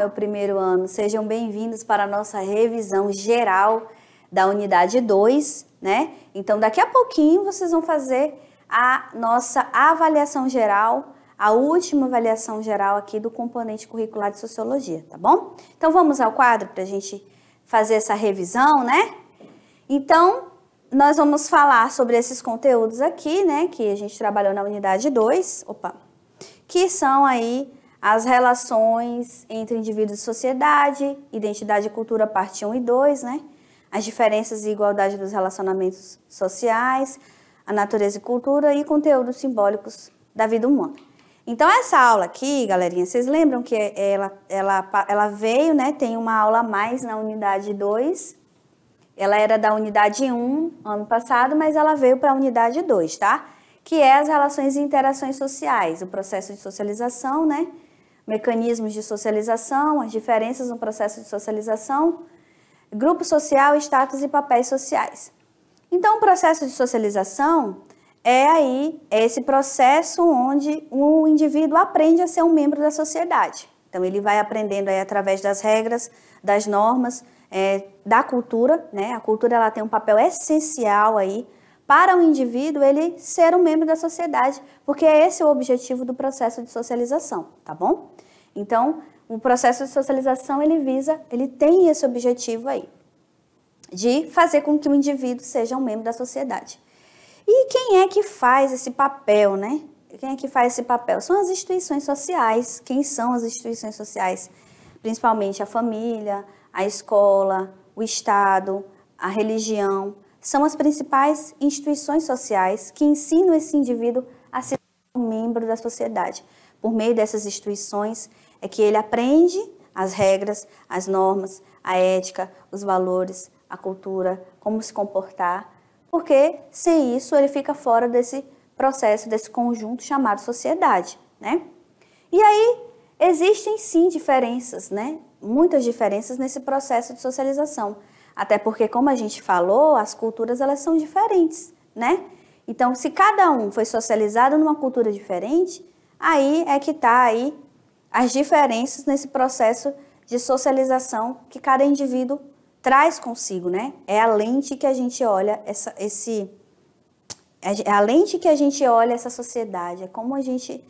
meu primeiro ano. Sejam bem-vindos para a nossa revisão geral da unidade 2, né? Então, daqui a pouquinho vocês vão fazer a nossa avaliação geral, a última avaliação geral aqui do componente curricular de sociologia, tá bom? Então, vamos ao quadro para a gente fazer essa revisão, né? Então, nós vamos falar sobre esses conteúdos aqui, né? Que a gente trabalhou na unidade 2, opa, que são aí as relações entre indivíduos e sociedade, identidade e cultura, parte 1 e 2, né? as diferenças e igualdade dos relacionamentos sociais, a natureza e cultura e conteúdos simbólicos da vida humana. Então, essa aula aqui, galerinha, vocês lembram que ela, ela, ela veio, né? Tem uma aula a mais na unidade 2. Ela era da unidade 1 ano passado, mas ela veio para a unidade 2, tá? Que é as relações e interações sociais, o processo de socialização, né? mecanismos de socialização, as diferenças no processo de socialização, grupo social, status e papéis sociais. Então, o processo de socialização é aí é esse processo onde o um indivíduo aprende a ser um membro da sociedade. Então, ele vai aprendendo aí através das regras, das normas, é, da cultura, né? A cultura ela tem um papel essencial aí para o indivíduo ele ser um membro da sociedade, porque é esse o objetivo do processo de socialização, tá bom? Então, o processo de socialização ele visa, ele tem esse objetivo aí de fazer com que o indivíduo seja um membro da sociedade. E quem é que faz esse papel, né? Quem é que faz esse papel? São as instituições sociais. Quem são as instituições sociais? Principalmente a família, a escola, o Estado, a religião. São as principais instituições sociais que ensinam esse indivíduo a ser um membro da sociedade. Por meio dessas instituições, é que ele aprende as regras, as normas, a ética, os valores, a cultura, como se comportar, porque sem isso ele fica fora desse processo, desse conjunto chamado sociedade, né? E aí existem sim diferenças, né? Muitas diferenças nesse processo de socialização, até porque como a gente falou, as culturas elas são diferentes, né? Então, se cada um foi socializado numa cultura diferente, aí é que está aí as diferenças nesse processo de socialização que cada indivíduo traz consigo, né? É a lente que a gente olha essa, esse, é, é a lente que a gente olha essa sociedade, é como a gente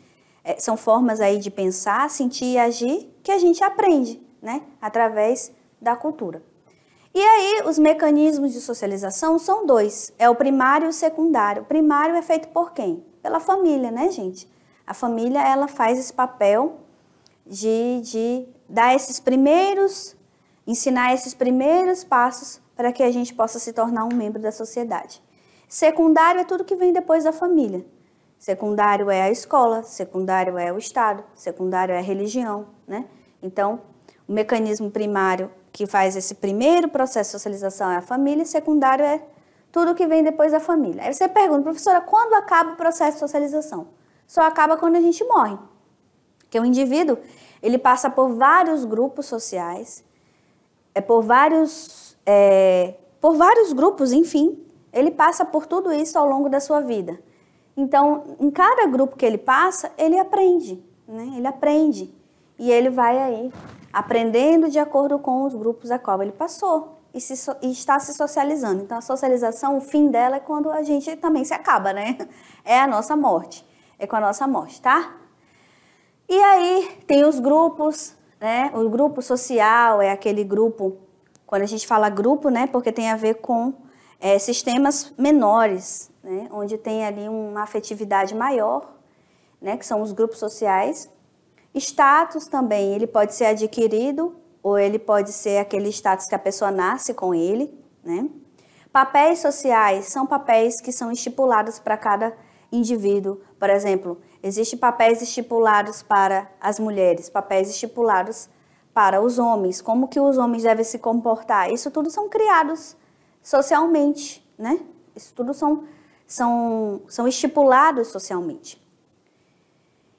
é, são formas aí de pensar, sentir e agir que a gente aprende, né? Através da cultura. E aí os mecanismos de socialização são dois, é o primário e o secundário. O primário é feito por quem? Pela família, né, gente? A família ela faz esse papel de, de dar esses primeiros, ensinar esses primeiros passos para que a gente possa se tornar um membro da sociedade. Secundário é tudo que vem depois da família. Secundário é a escola, secundário é o Estado, secundário é a religião, né? Então, o mecanismo primário que faz esse primeiro processo de socialização é a família, secundário é tudo que vem depois da família. Aí você pergunta, professora, quando acaba o processo de socialização? Só acaba quando a gente morre que o é indivíduo ele passa por vários grupos sociais, é por vários, é, por vários grupos, enfim, ele passa por tudo isso ao longo da sua vida. Então, em cada grupo que ele passa, ele aprende, né? Ele aprende e ele vai aí aprendendo de acordo com os grupos a qual ele passou e, se, e, está se socializando. Então, a socialização, o fim dela é quando a gente também se acaba, né? É a nossa morte, é com a nossa morte, tá? E aí tem os grupos, né? O grupo social é aquele grupo, quando a gente fala grupo, né? Porque tem a ver com é, sistemas menores, né? Onde tem ali uma afetividade maior, né? Que são os grupos sociais. Status também, ele pode ser adquirido ou ele pode ser aquele status que a pessoa nasce com ele, né? Papéis sociais são papéis que são estipulados para cada indivíduo. Por exemplo, Existem papéis estipulados para as mulheres, papéis estipulados para os homens, como que os homens devem se comportar. Isso tudo são criados socialmente, né? Isso tudo são, são, são estipulados socialmente.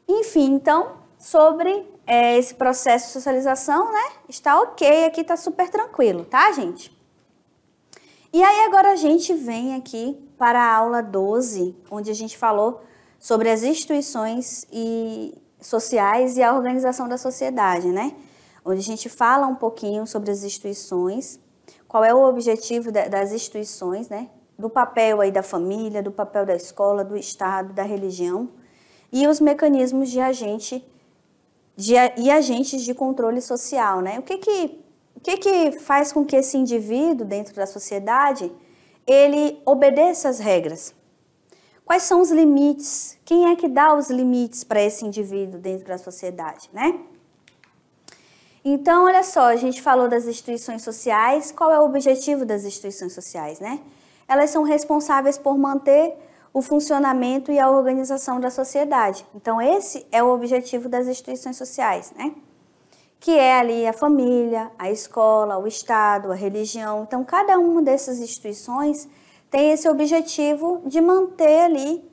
Enfim, então, sobre é, esse processo de socialização, né? Está ok, aqui está super tranquilo, tá, gente? E aí agora a gente vem aqui para a aula 12, onde a gente falou sobre as instituições e sociais e a organização da sociedade, né? Onde a gente fala um pouquinho sobre as instituições, qual é o objetivo das instituições, né? Do papel aí da família, do papel da escola, do Estado, da religião e os mecanismos de agente de, e agentes de controle social, né? O que que o que que faz com que esse indivíduo dentro da sociedade ele obedeça as regras? Quais são os limites? Quem é que dá os limites para esse indivíduo dentro da sociedade, né? Então, olha só, a gente falou das instituições sociais. Qual é o objetivo das instituições sociais, né? Elas são responsáveis por manter o funcionamento e a organização da sociedade. Então, esse é o objetivo das instituições sociais, né? Que é ali a família, a escola, o Estado, a religião. Então, cada uma dessas instituições tem esse objetivo de manter ali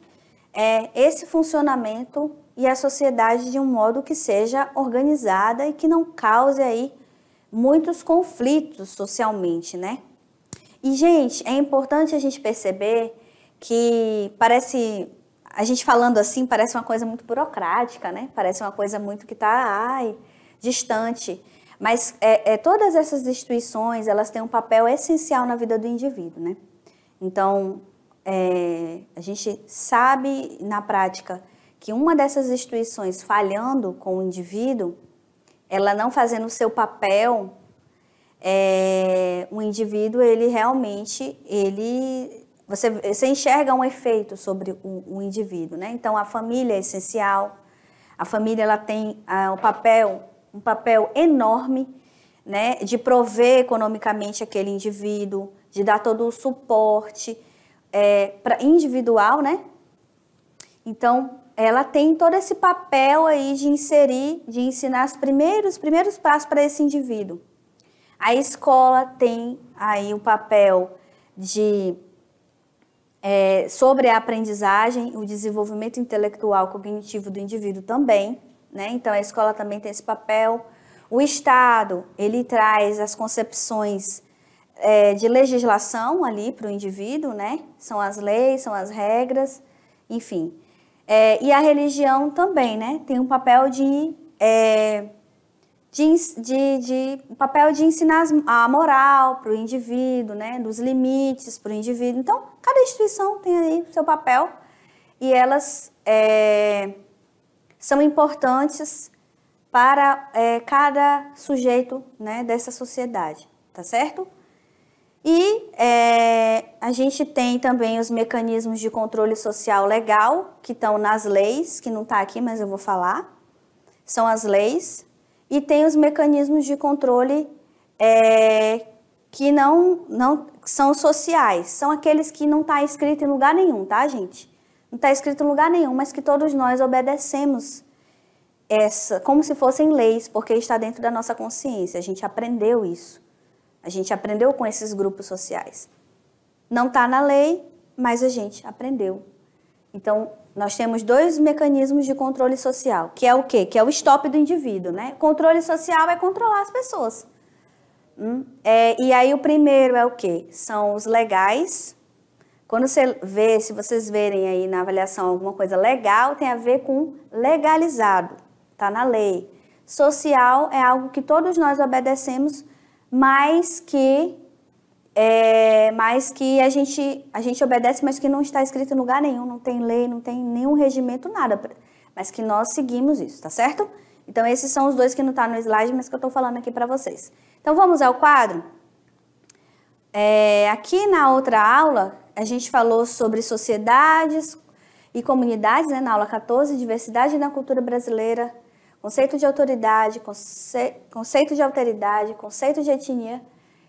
é, esse funcionamento e a sociedade de um modo que seja organizada e que não cause aí muitos conflitos socialmente, né? E gente, é importante a gente perceber que parece a gente falando assim parece uma coisa muito burocrática, né? Parece uma coisa muito que está distante. Mas é, é, todas essas instituições elas têm um papel essencial na vida do indivíduo, né? Então, é, a gente sabe na prática que uma dessas instituições falhando com o indivíduo, ela não fazendo o seu papel, é, o indivíduo ele realmente ele você, você enxerga um efeito sobre o, o indivíduo, né? Então a família é essencial, a família ela tem ah, um papel um papel enorme, né, de prover economicamente aquele indivíduo, de dar todo o suporte é, para individual, né? Então, ela tem todo esse papel aí de inserir, de ensinar os primeiros, primeiros passos para esse indivíduo. A escola tem aí o papel de é, sobre a aprendizagem, o desenvolvimento intelectual cognitivo do indivíduo também, né? Então a escola também tem esse papel. O Estado ele traz as concepções é, de legislação ali para o indivíduo, né? São as leis, são as regras, enfim. É, e a religião também, né? Tem um papel de, é, de, de, de um papel de ensinar a moral para o indivíduo, né? Dos limites para o indivíduo. Então, cada instituição tem aí o seu papel e elas é, são importantes para é, cada sujeito né, dessa sociedade, tá certo? E é, a gente tem também os mecanismos de controle social legal, que estão nas leis, que não está aqui, mas eu vou falar. São as leis. E tem os mecanismos de controle é, que não, não são sociais, são aqueles que não está escrito em lugar nenhum, tá, gente? Não está escrito em lugar nenhum, mas que todos nós obedecemos essa, como se fossem leis, porque está dentro da nossa consciência. A gente aprendeu isso. A gente aprendeu com esses grupos sociais. Não está na lei, mas a gente aprendeu. Então, nós temos dois mecanismos de controle social, que é o quê? Que é o stop do indivíduo, né? Controle social é controlar as pessoas. Hum? É, e aí o primeiro é o quê? São os legais. Quando você vê, se vocês verem aí na avaliação alguma coisa legal, tem a ver com legalizado, tá na lei. Social é algo que todos nós obedecemos mas que é, mas que a gente, a gente obedece, mas que não está escrito em lugar nenhum, não tem lei, não tem nenhum regimento, nada, mas que nós seguimos isso, tá certo? Então, esses são os dois que não estão tá no slide, mas que eu estou falando aqui para vocês. Então, vamos ao quadro? É, aqui na outra aula, a gente falou sobre sociedades e comunidades, né, na aula 14, diversidade na cultura brasileira, conceito de autoridade, conce, conceito de alteridade, conceito de etnia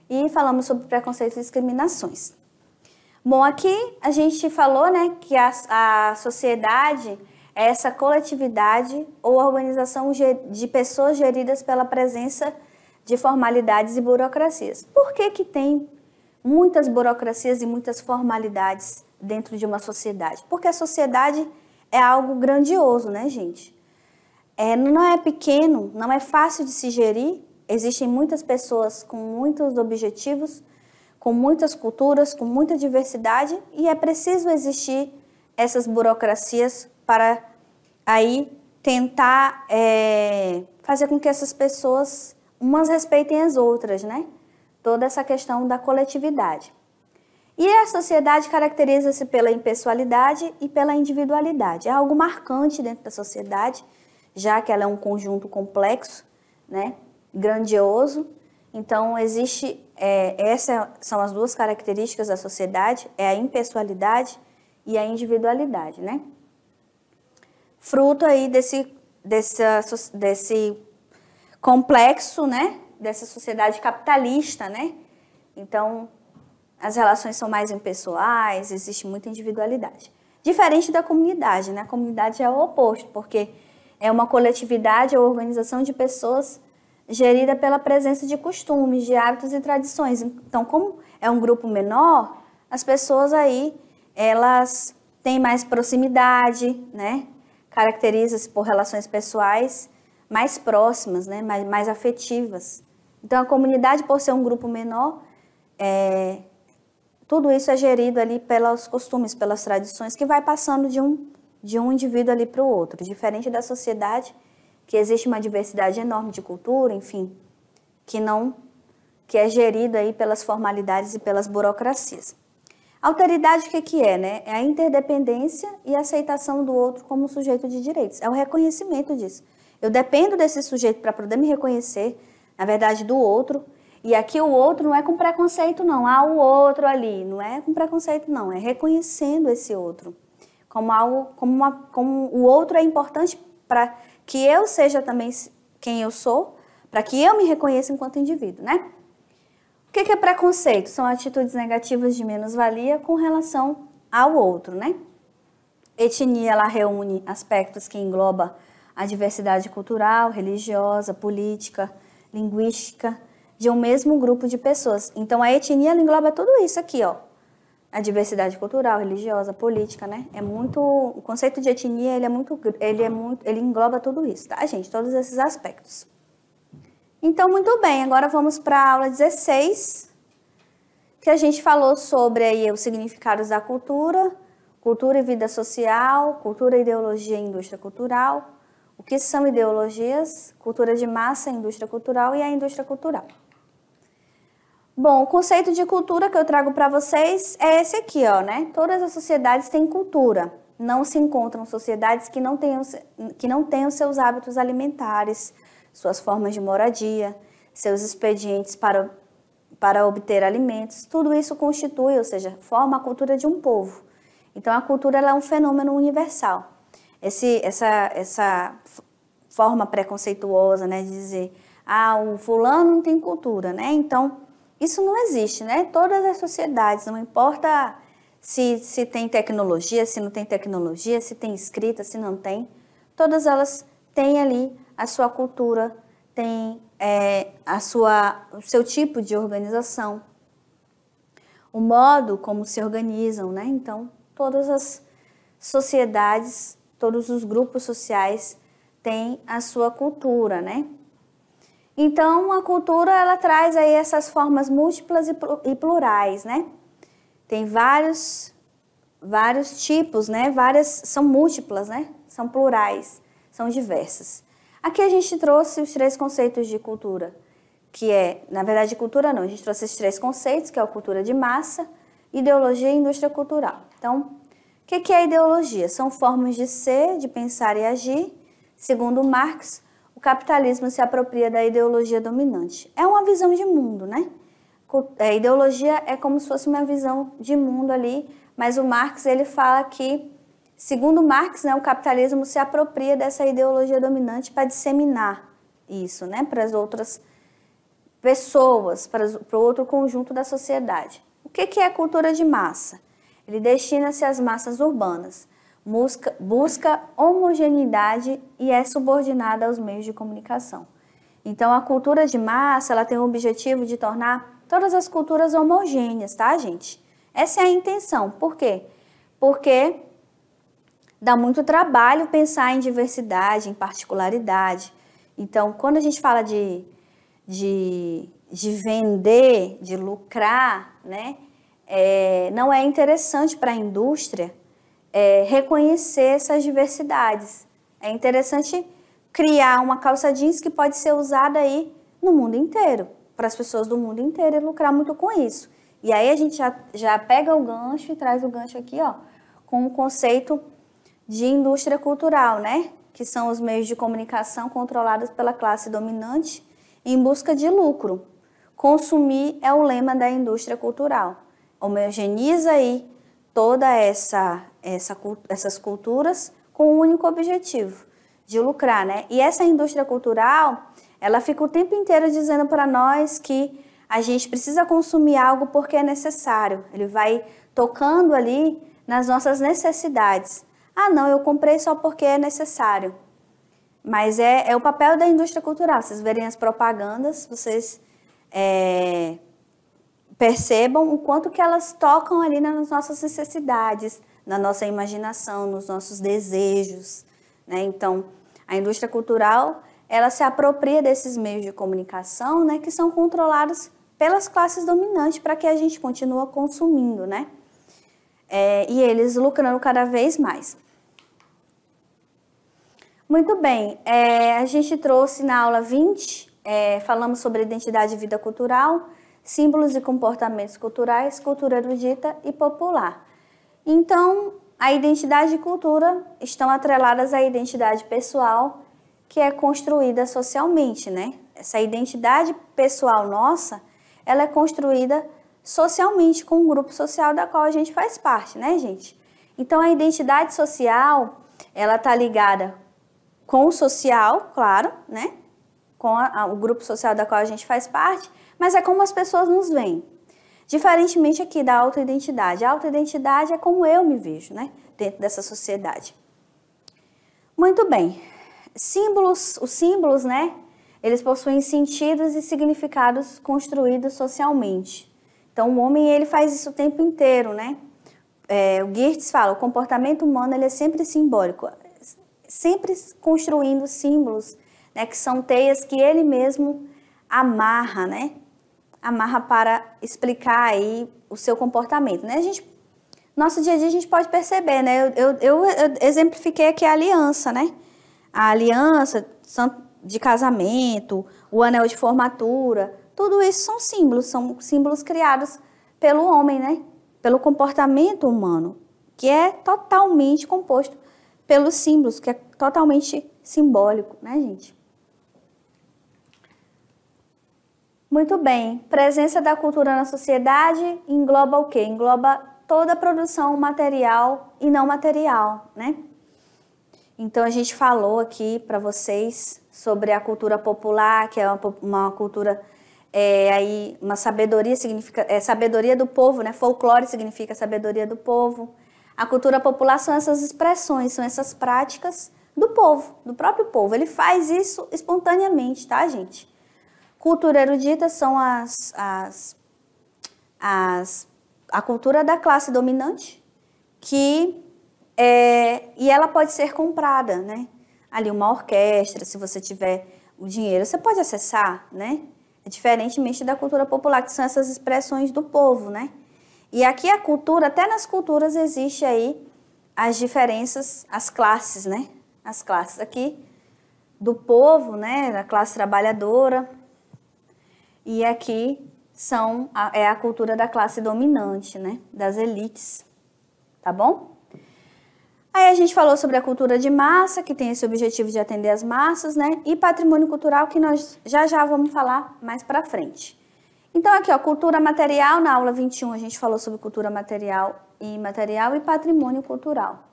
e falamos sobre preconceitos e discriminações. Bom, aqui a gente falou né, que a, a sociedade é essa coletividade ou organização de pessoas geridas pela presença de formalidades e burocracias. Por que, que tem muitas burocracias e muitas formalidades dentro de uma sociedade? Porque a sociedade é algo grandioso, né, gente? é, não é pequeno, não é fácil de se gerir. Existem muitas pessoas com muitos objetivos, com muitas culturas, com muita diversidade e é preciso existir essas burocracias para aí tentar é, fazer com que essas pessoas umas respeitem as outras, né? Toda essa questão da coletividade. E a sociedade caracteriza-se pela impessoalidade e pela individualidade. É algo marcante dentro da sociedade já que ela é um conjunto complexo, né, grandioso. Então, existe, é, essas são as duas características da sociedade, é a impessoalidade e a individualidade, né? Fruto aí desse, desse desse complexo, né, dessa sociedade capitalista, né? Então, as relações são mais impessoais, existe muita individualidade. Diferente da comunidade, né? A comunidade é o oposto, porque é uma coletividade ou organização de pessoas gerida pela presença de costumes, de hábitos e tradições. Então, como é um grupo menor, as pessoas aí, elas têm mais proximidade, né? Caracteriza-se por relações pessoais mais próximas, né? mais, mais afetivas. Então, a comunidade, por ser um grupo menor, é, tudo isso é gerido ali pelos costumes, pelas tradições que vai passando de um de um indivíduo ali para o outro, diferente da sociedade que existe uma diversidade enorme de cultura, enfim, que não que é gerida aí pelas formalidades e pelas burocracias. Alteridade o que, que é, né? É a interdependência e a aceitação do outro como sujeito de direitos. É o reconhecimento disso. Eu dependo desse sujeito para poder me reconhecer, na verdade, do outro. E aqui o outro não é com preconceito, não. Ah, o outro ali. Não é com preconceito, não. É reconhecendo esse outro como algo, como, uma, como o outro é importante para que eu seja também quem eu sou, para que eu me reconheça enquanto indivíduo, né? O que é preconceito? São atitudes negativas de menos-valia com relação ao outro, né? Etnia, ela reúne aspectos que engloba a diversidade cultural, religiosa, política, linguística, de um mesmo grupo de pessoas. Então, a etnia engloba tudo isso aqui, ó a diversidade cultural, religiosa, política, né? É muito o conceito de etnia, ele é muito ele é muito ele engloba tudo isso, tá, gente? Todos esses aspectos. Então, muito bem, agora vamos para a aula 16, que a gente falou sobre aí os significados da cultura, cultura e vida social, cultura, ideologia e indústria cultural, o que são ideologias, cultura de massa, indústria cultural e a indústria cultural. Bom, o conceito de cultura que eu trago para vocês é esse aqui, ó, né? Todas as sociedades têm cultura. Não se encontram sociedades que não tenham, que não tenham seus hábitos alimentares, suas formas de moradia, seus expedientes para, para obter alimentos. Tudo isso constitui, ou seja, forma a cultura de um povo. Então, a cultura é um fenômeno universal. Esse, essa, essa forma preconceituosa, né, de dizer, ah, o fulano não tem cultura, né? Então, isso não existe, né? Todas as sociedades, não importa se, se tem tecnologia, se não tem tecnologia, se tem escrita, se não tem, todas elas têm ali a sua cultura, têm é, a sua, o seu tipo de organização, o modo como se organizam, né? Então, todas as sociedades, todos os grupos sociais têm a sua cultura, né? Então, a cultura ela traz aí essas formas múltiplas e plurais, né? Tem vários vários tipos, né? Várias são múltiplas, né? São plurais, são diversas. Aqui a gente trouxe os três conceitos de cultura, que é, na verdade, cultura não, a gente trouxe esses três conceitos, que é a cultura de massa, ideologia e indústria cultural. Então, o que é ideologia? São formas de ser, de pensar e agir, segundo Marx, o capitalismo se apropria da ideologia dominante. É uma visão de mundo, né? A é, ideologia é como se fosse uma visão de mundo ali, mas o Marx ele fala que, segundo Marx, né, o capitalismo se apropria dessa ideologia dominante para disseminar isso, né, para as outras pessoas, para, o outro conjunto da sociedade. O que, que é cultura de massa? Ele destina-se às massas urbanas busca, busca homogeneidade e é subordinada aos meios de comunicação. Então, a cultura de massa ela tem o objetivo de tornar todas as culturas homogêneas, tá, gente? Essa é a intenção. Por quê? Porque dá muito trabalho pensar em diversidade, em particularidade. Então, quando a gente fala de, de, de vender, de lucrar, né, é, não é interessante para a indústria é, reconhecer essas diversidades. É interessante criar uma calça jeans que pode ser usada aí no mundo inteiro, para as pessoas do mundo inteiro e lucrar muito com isso. E aí a gente já, já pega o gancho e traz o gancho aqui, ó, com o conceito de indústria cultural, né? Que são os meios de comunicação controlados pela classe dominante em busca de lucro. Consumir é o lema da indústria cultural. Homogeneiza aí toda essa, essa essas culturas com um único objetivo de lucrar, né? E essa indústria cultural, ela fica o tempo inteiro dizendo para nós que a gente precisa consumir algo porque é necessário. Ele vai tocando ali nas nossas necessidades. Ah, não, eu comprei só porque é necessário. Mas é, é o papel da indústria cultural. Vocês verem as propagandas, vocês é, percebam o quanto que elas tocam ali nas nossas necessidades, na nossa imaginação, nos nossos desejos. Né? Então, a indústria cultural ela se apropria desses meios de comunicação, né, que são controlados pelas classes dominantes para que a gente continue consumindo, né? É, e eles lucrando cada vez mais. Muito bem, é, a gente trouxe na aula 20, é, falamos sobre identidade e vida cultural, símbolos e comportamentos culturais, cultura erudita e popular. Então, a identidade e cultura estão atreladas à identidade pessoal que é construída socialmente, né? Essa identidade pessoal nossa, ela é construída socialmente com o grupo social da qual a gente faz parte, né, gente? Então a identidade social, ela tá ligada com o social, claro, né? Com a, a, o grupo social da qual a gente faz parte, mas é como as pessoas nos veem. Diferentemente aqui da autoidentidade. A autoidentidade é como eu me vejo, né? Dentro dessa sociedade. Muito bem. Símbolos, os símbolos, né? Eles possuem sentidos e significados construídos socialmente. Então, o homem, ele faz isso o tempo inteiro, né? É, o Geertz fala, o comportamento humano, ele é sempre simbólico. Sempre construindo símbolos, né? Que são teias que ele mesmo amarra, né? amarra para explicar aí o seu comportamento, né? A gente, nosso dia a dia a gente pode perceber, né? Eu, eu, eu exemplifiquei aqui a aliança, né? A aliança de casamento, o anel de formatura, tudo isso são símbolos, são símbolos criados pelo homem, né? Pelo comportamento humano, que é totalmente composto pelos símbolos, que é totalmente simbólico, né, gente? Muito bem. Presença da cultura na sociedade engloba o quê? Engloba toda a produção material e não material, né? Então a gente falou aqui para vocês sobre a cultura popular, que é uma, uma cultura é, aí uma sabedoria significa é, sabedoria do povo, né? Folclore significa sabedoria do povo. A cultura popular são essas expressões, são essas práticas do povo, do próprio povo. Ele faz isso espontaneamente, tá, gente? Cultura erudita são as, as, as, a cultura da classe dominante que é, e ela pode ser comprada, né? Ali uma orquestra, se você tiver o dinheiro, você pode acessar, né? É diferentemente da cultura popular, que são essas expressões do povo, né? E aqui a cultura, até nas culturas existe aí as diferenças, as classes, né? As classes aqui do povo, né? Da classe trabalhadora, e aqui são a, é a cultura da classe dominante, né? Das elites, tá bom? Aí a gente falou sobre a cultura de massa, que tem esse objetivo de atender as massas, né? E patrimônio cultural, que nós já já vamos falar mais para frente. Então aqui, ó, cultura material, na aula 21 a gente falou sobre cultura material e imaterial e patrimônio cultural.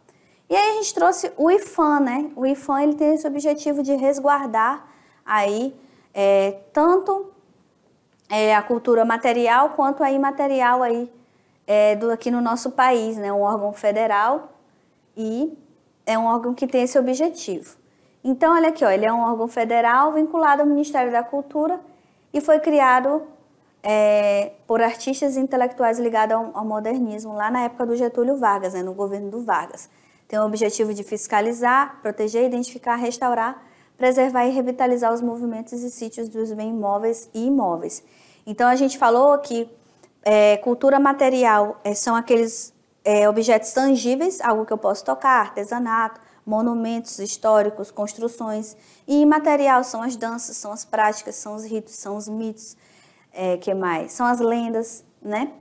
E aí a gente trouxe o IFAM, né? O IFAM, ele tem esse objetivo de resguardar aí é, tanto é, a cultura material quanto a imaterial aí é, do, aqui no nosso país, né? Um órgão federal e é um órgão que tem esse objetivo. Então, olha aqui, ó, ele é um órgão federal vinculado ao Ministério da Cultura e foi criado é, por artistas e intelectuais ligados ao, ao, modernismo, lá na época do Getúlio Vargas, né, no governo do Vargas. Tem o objetivo de fiscalizar, proteger, identificar, restaurar preservar e revitalizar os movimentos e sítios dos bem móveis e imóveis. Então, a gente falou que é, cultura material é, são aqueles é, objetos tangíveis, algo que eu posso tocar, artesanato, monumentos históricos, construções. E imaterial são as danças, são as práticas, são os ritos, são os mitos, é, que mais? São as lendas, né?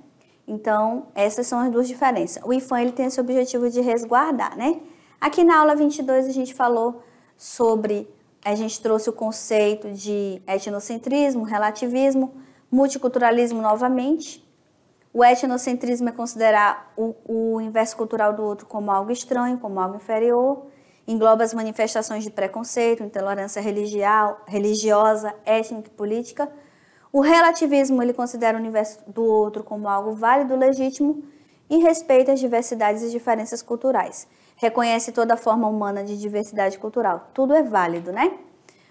Então, essas são as duas diferenças. O IFAM ele tem esse objetivo de resguardar, né? Aqui na aula 22 a gente falou sobre a gente trouxe o conceito de etnocentrismo, relativismo, multiculturalismo novamente. O etnocentrismo é considerar o, o inverso cultural do outro como algo estranho, como algo inferior. Engloba as manifestações de preconceito, intolerância religial, religiosa, étnica e política. O relativismo ele considera o universo do outro como algo válido, legítimo e respeita as diversidades e diferenças culturais reconhece toda a forma humana de diversidade cultural. Tudo é válido, né?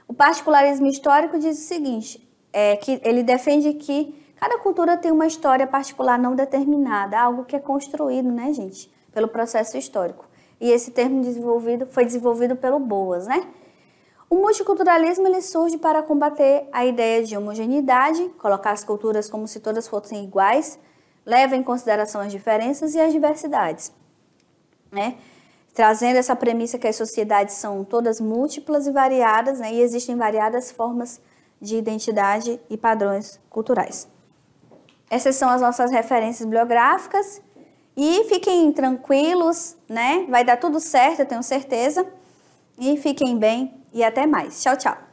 O particularismo histórico diz o seguinte, é que ele defende que cada cultura tem uma história particular não determinada, algo que é construído, né, gente, pelo processo histórico. E esse termo desenvolvido foi desenvolvido pelo Boas, né? O multiculturalismo ele surge para combater a ideia de homogeneidade, colocar as culturas como se todas fossem iguais, leva em consideração as diferenças e as diversidades, né? trazendo essa premissa que as sociedades são todas múltiplas e variadas, né, e existem variadas formas de identidade e padrões culturais. Essas são as nossas referências bibliográficas e fiquem tranquilos, né? Vai dar tudo certo, eu tenho certeza. E fiquem bem e até mais. Tchau, tchau.